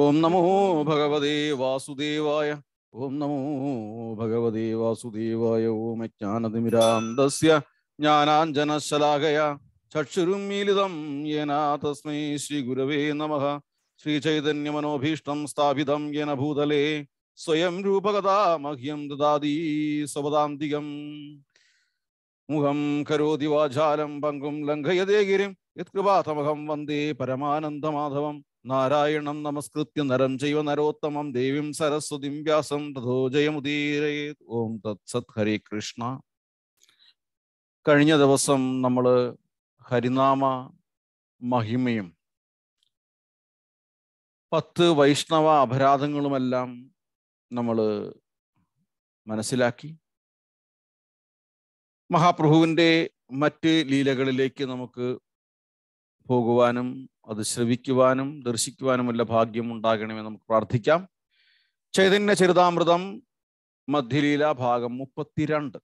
ഓം നമോ ഭഗവതേ വാസുദേവായ ഓം നമോ ഭഗവതേ വാസുദേവായ ഓം ജ്ഞാനതിമിരാന്തസ്യ ജ്ഞാനാഞ്ജനശലാകയ മീലിതം യേന തസ്മൈ ശ്രീ ഗുരവേ നമ ശ്രീ ചൈതന്യമനോഭീഷ്ടം സ്ഥാപിതം യേന ഭൂതലേ സ്വയം രൂപകഥാ മഹ്യം ദദാതി സ്വപദാന്തികം മുഖം കരോതി വാചാലം പങ്കും ലംഘയതേ ഗിരിം യത്കൃപാതമഹം വന്ദേ പരമാനന്ദമാധവം നാരായണം നമസ്കൃത്യ നരം ജൈവ നരോത്തമം ദേവീം സരസ്വതിം വ്യാസം തഥോ ഓം തത്സത് ഹരി കൃഷ്ണ കഴിഞ്ഞ ദിവസം നമ്മൾ ഹരിനാമ മഹിമയും പത്ത് വൈഷ്ണവ അപരാധങ്ങളുമെല്ലാം നമ്മൾ മനസ്സിലാക്കി മഹാപ്രഭുവിൻ്റെ മറ്റ് ലീലകളിലേക്ക് നമുക്ക് പോകുവാനും അത് ശ്രവിക്കുവാനും ദർശിക്കുവാനും ദർശിക്കുവാനുമുള്ള ഭാഗ്യം ഉണ്ടാകണമെന്ന് നമുക്ക് പ്രാർത്ഥിക്കാം ചൈതന്യ ചരിതാമൃതം മധ്യലീല ഭാഗം മുപ്പത്തിരണ്ട്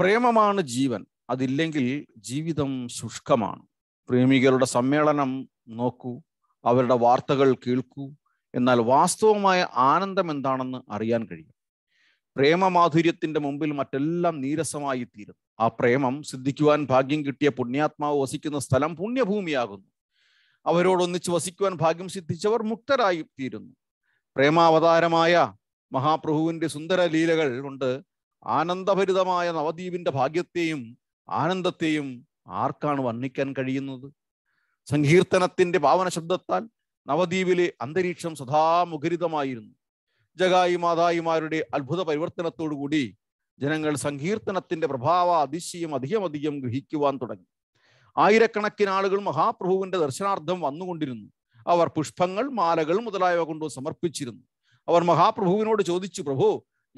പ്രേമമാണ് ജീവൻ അതില്ലെങ്കിൽ ജീവിതം ശുഷ്കമാണ് പ്രേമികളുടെ സമ്മേളനം നോക്കൂ അവരുടെ വാർത്തകൾ കേൾക്കൂ എന്നാൽ വാസ്തവമായ ആനന്ദം എന്താണെന്ന് അറിയാൻ കഴിയും പ്രേമമാധുര്യത്തിന്റെ മുമ്പിൽ മറ്റെല്ലാം നീരസമായി തീരും ആ പ്രേമം സിദ്ധിക്കുവാൻ ഭാഗ്യം കിട്ടിയ പുണ്യാത്മാവ് വസിക്കുന്ന സ്ഥലം പുണ്യഭൂമിയാകുന്നു അവരോടൊന്നിച്ച് വസിക്കുവാൻ ഭാഗ്യം സിദ്ധിച്ചവർ മുക്തരായി തീരുന്നു പ്രേമാവതാരമായ മഹാപ്രഭുവിന്റെ സുന്ദര ലീലകൾ കൊണ്ട് ആനന്ദഭരിതമായ നവദ്വീപിന്റെ ഭാഗ്യത്തെയും ആനന്ദത്തെയും ആർക്കാണ് വർണ്ണിക്കാൻ കഴിയുന്നത് സങ്കീർത്തനത്തിന്റെ പാവന ശബ്ദത്താൽ നവദ്വീപിലെ അന്തരീക്ഷം സദാ മുഖരിതമായിരുന്നു ജഗായി മാതായിമാരുടെ അത്ഭുത പരിവർത്തനത്തോടുകൂടി ജനങ്ങൾ സങ്കീർത്തനത്തിന്റെ പ്രഭാവ അതിശയം അധികമധികം ഗ്രഹിക്കുവാൻ തുടങ്ങി ആയിരക്കണക്കിന് ആളുകൾ മഹാപ്രഭുവിന്റെ ദർശനാർത്ഥം വന്നുകൊണ്ടിരുന്നു അവർ പുഷ്പങ്ങൾ മാലകൾ മുതലായവ കൊണ്ട് സമർപ്പിച്ചിരുന്നു അവർ മഹാപ്രഭുവിനോട് ചോദിച്ചു പ്രഭു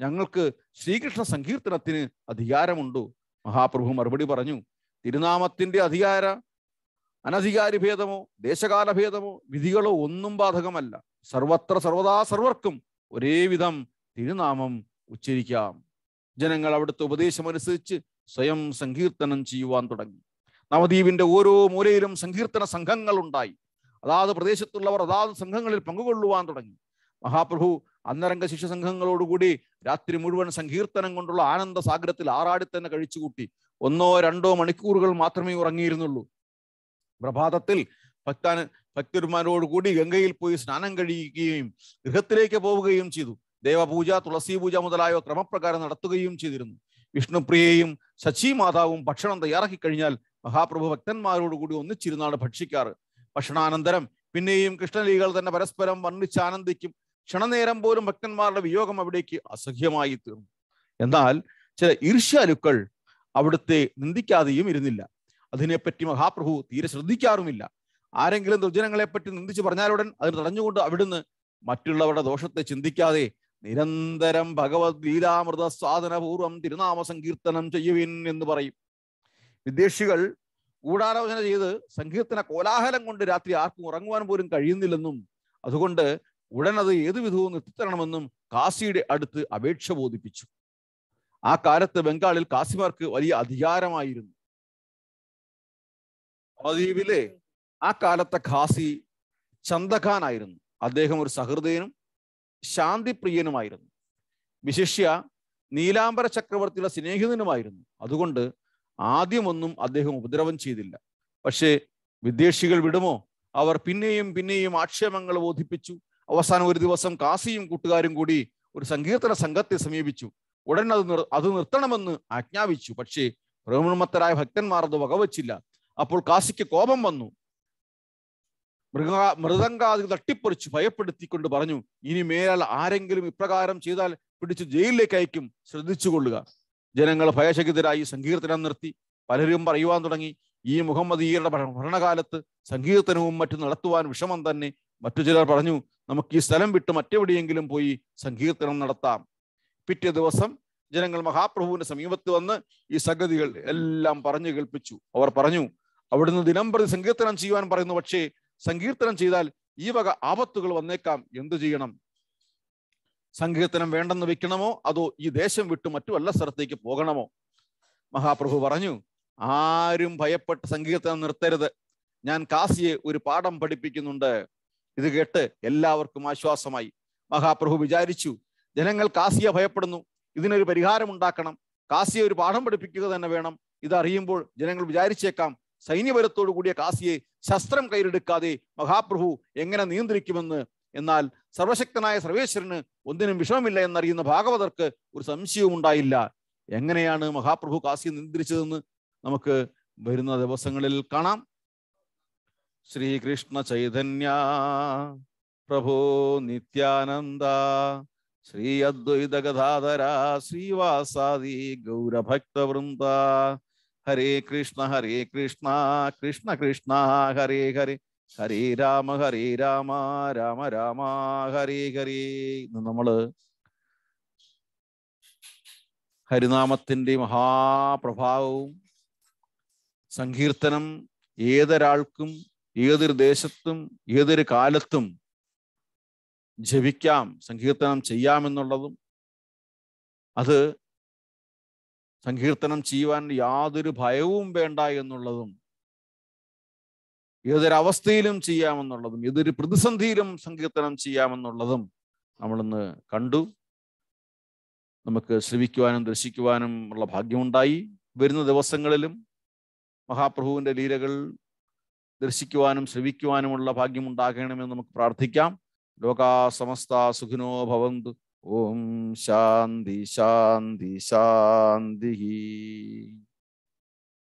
ഞങ്ങൾക്ക് ശ്രീകൃഷ്ണ സങ്കീർത്തനത്തിന് അധികാരമുണ്ടോ മഹാപ്രഭു മറുപടി പറഞ്ഞു തിരുനാമത്തിന്റെ അധികാര അനധികാരി ഭേദമോ ദേശകാല ഭേദമോ വിധികളോ ഒന്നും ബാധകമല്ല സർവത്ര സർവദാ സർവർക്കും ഒരേവിധം തിരുനാമം ഉച്ചരിക്കാം ജനങ്ങൾ അവിടുത്തെ ഉപദേശമനുസരിച്ച് സ്വയം സങ്കീർത്തനം ചെയ്യുവാൻ തുടങ്ങി നവദ്വീപിന്റെ ഓരോ മൂലയിലും സങ്കീർത്തന സംഘങ്ങൾ ഉണ്ടായി അതാത് പ്രദേശത്തുള്ളവർ അതാത് സംഘങ്ങളിൽ പങ്കുകൊള്ളുവാൻ തുടങ്ങി മഹാപ്രഭു അന്നരംഗ ശിക്ഷ സംഘങ്ങളോടുകൂടി രാത്രി മുഴുവൻ സങ്കീർത്തനം കൊണ്ടുള്ള ആനന്ദ സാഗരത്തിൽ ആറാടി തന്നെ കഴിച്ചുകൂട്ടി ഒന്നോ രണ്ടോ മണിക്കൂറുകൾ മാത്രമേ ഉറങ്ങിയിരുന്നുള്ളൂ പ്രഭാതത്തിൽ ഭക്താൻ ഭക്തിരുമാരോടുകൂടി ഗംഗയിൽ പോയി സ്നാനം കഴിയുകയും ഗൃഹത്തിലേക്ക് പോവുകയും ചെയ്തു ദേവപൂജ തുളസി പൂജ മുതലായവ ക്രമപ്രകാരം നടത്തുകയും ചെയ്തിരുന്നു വിഷ്ണുപ്രിയയും ശശി മാതാവും ഭക്ഷണം തയ്യാറാക്കി കഴിഞ്ഞാൽ മഹാപ്രഭു ഭക്തന്മാരോടുകൂടി ഒന്നിച്ചിരുന്നാണ് ഭക്ഷിക്കാറ് ഭക്ഷണാനന്തരം പിന്നെയും കൃഷ്ണലീകൾ തന്നെ പരസ്പരം വർണ്ണിച്ച് ആനന്ദിക്കും ക്ഷണനേരം പോലും ഭക്തന്മാരുടെ വിയോഗം അവിടേക്ക് അസഹ്യമായി തീർന്നു എന്നാൽ ചില ഈർഷ്യാലുക്കൾ അവിടുത്തെ നിന്ദിക്കാതെയും ഇരുന്നില്ല അതിനെപ്പറ്റി മഹാപ്രഭു തീരെ ശ്രദ്ധിക്കാറുമില്ല ആരെങ്കിലും ദുർജനങ്ങളെപ്പറ്റി നിന്ദിച്ച് പറഞ്ഞാലുടൻ അതിന് തടഞ്ഞുകൊണ്ട് അവിടുന്ന് മറ്റുള്ളവരുടെ ദോഷത്തെ ചിന്തിക്കാതെ നിരന്തരം ഭഗവത്ഗീതാമൃത സാധനപൂർവം തിരുനാമ സങ്കീർത്തനം ചെയ്യുവിൻ എന്ന് പറയും വിദ്വേഷികൾ ഗൂഢാലോചന ചെയ്ത് സങ്കീർത്തന കോലാഹലം കൊണ്ട് രാത്രി ആർക്കും ഉറങ്ങുവാൻ പോലും കഴിയുന്നില്ലെന്നും അതുകൊണ്ട് ഉടനത് ഏതു വിധവും നിർത്തിത്തരണമെന്നും കാശിയുടെ അടുത്ത് അപേക്ഷ ബോധിപ്പിച്ചു ആ കാലത്ത് ബംഗാളിൽ കാശിമാർക്ക് വലിയ അധികാരമായിരുന്നു നവദ്വീപിലെ ആ കാലത്തെ ഖാസി ചന്തഖാൻ ആയിരുന്നു അദ്ദേഹം ഒരു സഹൃദയനും ശാന്തിപ്രിയനുമായിരുന്നു വിശിഷ്യ നീലാംബര ചക്രവർത്തിയുടെ സ്നേഹിതനുമായിരുന്നു അതുകൊണ്ട് ആദ്യമൊന്നും അദ്ദേഹം ഉപദ്രവം ചെയ്തില്ല പക്ഷേ വിദ്വേഷികൾ വിടുമോ അവർ പിന്നെയും പിന്നെയും ആക്ഷേപങ്ങൾ ബോധിപ്പിച്ചു അവസാനം ഒരു ദിവസം കാസിയും കൂട്ടുകാരും കൂടി ഒരു സങ്കീർത്തന സംഘത്തെ സമീപിച്ചു ഉടൻ അത് അത് നിർത്തണമെന്ന് ആജ്ഞാപിച്ചു പക്ഷേ പ്രമുഖരായ ഭക്തന്മാർ അത് വകവച്ചില്ല അപ്പോൾ കാസിക്ക് കോപം വന്നു മൃഗ മൃദംഗാതി തട്ടിപ്പൊറിച്ച് ഭയപ്പെടുത്തിക്കൊണ്ട് പറഞ്ഞു ഇനി മേലാൽ ആരെങ്കിലും ഇപ്രകാരം ചെയ്താൽ പിടിച്ച് ജയിലിലേക്ക് അയക്കും ശ്രദ്ധിച്ചുകൊള്ളുക ജനങ്ങൾ ഭയശകിതരായി സങ്കീർത്തനം നിർത്തി പലരും പറയുവാൻ തുടങ്ങി ഈ മുഹമ്മദ് ഈയുടെ ഭരണകാലത്ത് സങ്കീർത്തനവും മറ്റും നടത്തുവാൻ വിഷമം തന്നെ മറ്റു ചിലർ പറഞ്ഞു നമുക്ക് ഈ സ്ഥലം വിട്ട് മറ്റെവിടെയെങ്കിലും പോയി സങ്കീർത്തനം നടത്താം പിറ്റേ ദിവസം ജനങ്ങൾ മഹാപ്രഭുവിന്റെ സമീപത്ത് വന്ന് ഈ സംഗതികൾ എല്ലാം പറഞ്ഞു കേൾപ്പിച്ചു അവർ പറഞ്ഞു അവിടുന്ന് ദിനംപ്രതി സങ്കീർത്തനം ചെയ്യുവാൻ പറയുന്നു പക്ഷേ സങ്കീർത്തനം ചെയ്താൽ ഈ വക ആപത്തുകൾ വന്നേക്കാം എന്തു ചെയ്യണം സങ്കീർത്തനം വേണ്ടെന്ന് വെക്കണമോ അതോ ഈ ദേശം വിട്ടു മറ്റു വല്ല സ്ഥലത്തേക്ക് പോകണമോ മഹാപ്രഭു പറഞ്ഞു ആരും ഭയപ്പെട്ട് സങ്കീർത്തനം നിർത്തരുത് ഞാൻ കാസിയെ ഒരു പാഠം പഠിപ്പിക്കുന്നുണ്ട് ഇത് കേട്ട് എല്ലാവർക്കും ആശ്വാസമായി മഹാപ്രഭു വിചാരിച്ചു ജനങ്ങൾ കാസിയെ ഭയപ്പെടുന്നു ഇതിനൊരു പരിഹാരം ഉണ്ടാക്കണം കാസിയെ ഒരു പാഠം പഠിപ്പിക്കുക തന്നെ വേണം ഇതറിയുമ്പോൾ ജനങ്ങൾ വിചാരിച്ചേക്കാം സൈന്യപരത്തോടു കൂടിയ കാസിയെ ശസ്ത്രം കയ്യിലെടുക്കാതെ മഹാപ്രഭു എങ്ങനെ നിയന്ത്രിക്കുമെന്ന് എന്നാൽ സർവശക്തനായ സർവേശ്വരന് ഒന്നിനും വിഷമമില്ല എന്നറിയുന്ന ഭാഗവതർക്ക് ഒരു സംശയവും ഉണ്ടായില്ല എങ്ങനെയാണ് മഹാപ്രഭു കാസിയെ നിയന്ത്രിച്ചതെന്ന് നമുക്ക് വരുന്ന ദിവസങ്ങളിൽ കാണാം ശ്രീകൃഷ്ണ ചൈതന്യ പ്രഭോ നിത്യാനന്ദ ശ്രീ അദ്വൈത ശ്രീവാസാദി ഗൗരഭക്തവൃന്ദ ഹരേ കൃഷ്ണ ഹരേ കൃഷ്ണ കൃഷ്ണ കൃഷ്ണ ഹരേ ഹരേ ഹരേ രാമ ഹരേ രാമ രാമ രാമ ഹരേ ഹരേ ഇന്ന് നമ്മള് ഹരിനാമത്തിന്റെ മഹാപ്രഭാവവും സങ്കീർത്തനം ഏതൊരാൾക്കും ഏതൊരു ദേശത്തും ഏതൊരു കാലത്തും ജപിക്കാം സങ്കീർത്തനം ചെയ്യാമെന്നുള്ളതും അത് സങ്കീർത്തനം ചെയ്യുവാൻ യാതൊരു ഭയവും വേണ്ട എന്നുള്ളതും ഏതൊരവസ്ഥയിലും ചെയ്യാമെന്നുള്ളതും ഏതൊരു പ്രതിസന്ധിയിലും സങ്കീർത്തനം ചെയ്യാമെന്നുള്ളതും നമ്മളിന്ന് കണ്ടു നമുക്ക് ശ്രവിക്കുവാനും ദർശിക്കുവാനും ഉള്ള ഭാഗ്യമുണ്ടായി വരുന്ന ദിവസങ്ങളിലും മഹാപ്രഭുവിൻ്റെ ലീലകൾ ദർശിക്കുവാനും ശ്രവിക്കുവാനുമുള്ള ഭാഗ്യമുണ്ടാകണമെന്ന് നമുക്ക് പ്രാർത്ഥിക്കാം ലോകാസമസ്ത സമസ്ത സുഖിനോ ഭവന്തു ஓம் சாந்தி சாந்தி சாந்தி